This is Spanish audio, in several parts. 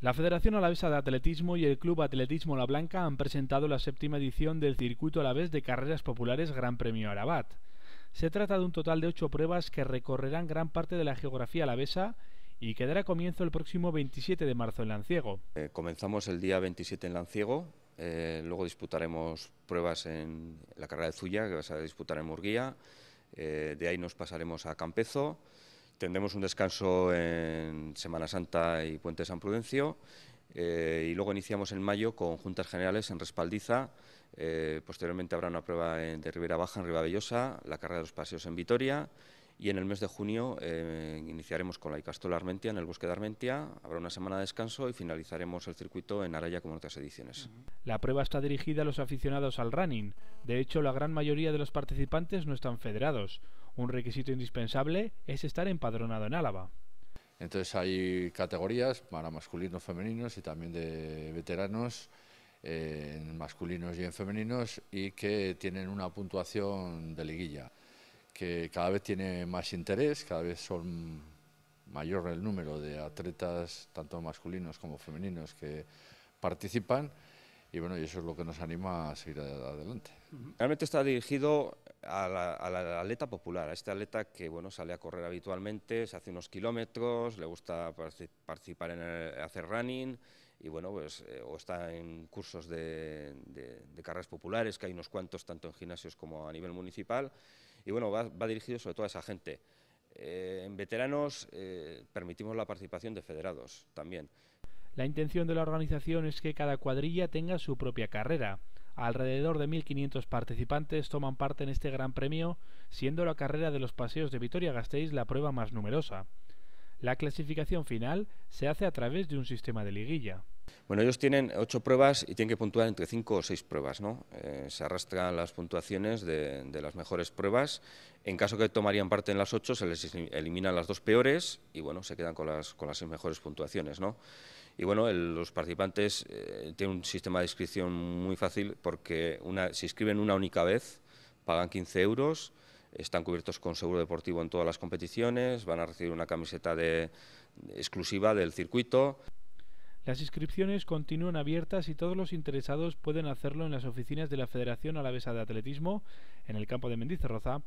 La Federación Alavesa de Atletismo y el Club Atletismo La Blanca han presentado la séptima edición del Circuito Alavés de Carreras Populares Gran Premio Arabat. Se trata de un total de ocho pruebas que recorrerán gran parte de la geografía alavesa y que dará comienzo el próximo 27 de marzo en Lanciego. Eh, comenzamos el día 27 en Lanciego, eh, luego disputaremos pruebas en la carrera de Zulla, que vas a disputar en Murguía, eh, de ahí nos pasaremos a Campezo. Tendremos un descanso en Semana Santa y Puente San Prudencio eh, y luego iniciamos en mayo con juntas generales en Respaldiza. Eh, posteriormente habrá una prueba en, de Ribera Baja en Ribavellosa, la carrera de los paseos en Vitoria y en el mes de junio eh, iniciaremos con la Icastola Armentia en el bosque de Armentia, habrá una semana de descanso y finalizaremos el circuito en Araya como en otras ediciones. La prueba está dirigida a los aficionados al running. De hecho, la gran mayoría de los participantes no están federados. Un requisito indispensable es estar empadronado en Álava. Entonces hay categorías para masculinos, femeninos y también de veteranos eh, masculinos y en femeninos y que tienen una puntuación de liguilla que cada vez tiene más interés, cada vez son mayor el número de atletas, tanto masculinos como femeninos, que participan. Y bueno, y eso es lo que nos anima a seguir adelante. Realmente está dirigido a la, atleta popular, a este atleta que bueno, sale a correr habitualmente, se hace unos kilómetros, le gusta participar en hacer running y bueno, pues eh, o está en cursos de, de carreras populares, que hay unos cuantos tanto en gimnasios como a nivel municipal y bueno, va, dirigido sobre todo a esa gente. Eh, en veteranos eh, permitimos la participación de federados también. La intención de la organización es que cada cuadrilla tenga su propia carrera. Alrededor de 1.500 participantes toman parte en este gran premio, siendo la carrera de los paseos de Vitoria-Gasteiz la prueba más numerosa. La clasificación final se hace a través de un sistema de liguilla. Bueno, ellos tienen ocho pruebas y tienen que puntuar entre cinco o seis pruebas, ¿no? Eh, se arrastran las puntuaciones de, las mejores pruebas. En caso que tomarían parte en las ocho, se les eliminan las dos peores y, bueno, se quedan con las, seis mejores puntuaciones, ¿no? Y bueno, los participantes eh, tienen un sistema de inscripción muy fácil porque una, se inscriben una única vez, pagan 15 euros, están cubiertos con seguro deportivo en todas las competiciones, van a recibir una camiseta de, exclusiva del circuito. Las inscripciones continúan abiertas y todos los interesados pueden hacerlo en las oficinas de la Federación Alavesa de Atletismo, en el campo de Mendizorroza,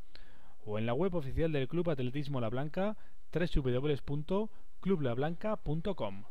o en la web oficial del Club Atletismo La Blanca, www.clublablanca.com.